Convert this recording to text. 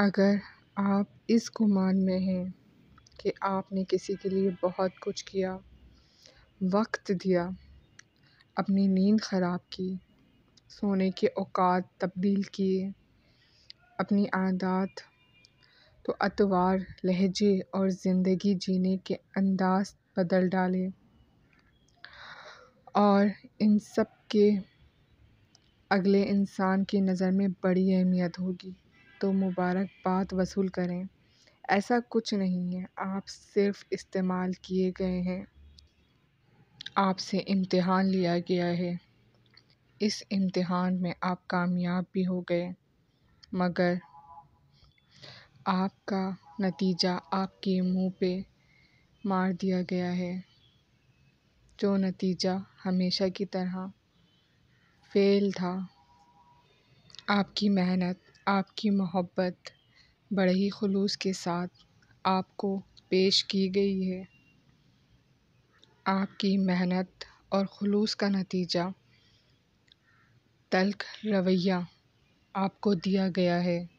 अगर आप इस गुमान में हैं कि आपने किसी के लिए बहुत कुछ किया वक्त दिया अपनी नींद ख़राब की सोने के औक़ात तब्दील किए अपनी आदत तो अतवार लहजे और ज़िंदगी जीने के अंदाज़ बदल डाले और इन सब के अगले इंसान की नज़र में बड़ी अहमियत होगी तो मुबारकबाद वसूल करें ऐसा कुछ नहीं है आप सिर्फ़ इस्तेमाल किए गए हैं आपसे इम्तिहान लिया गया है इस इम्तिहान में आप कामयाब भी हो गए मगर आपका नतीजा आपके मुंह पे मार दिया गया है जो नतीजा हमेशा की तरह फ़ेल था आपकी मेहनत आपकी मोहब्बत बड़े ही ख़ुलूस के साथ आपको पेश की गई है आपकी मेहनत और ख़ुलूस का नतीजा तल्ख रवैया आपको दिया गया है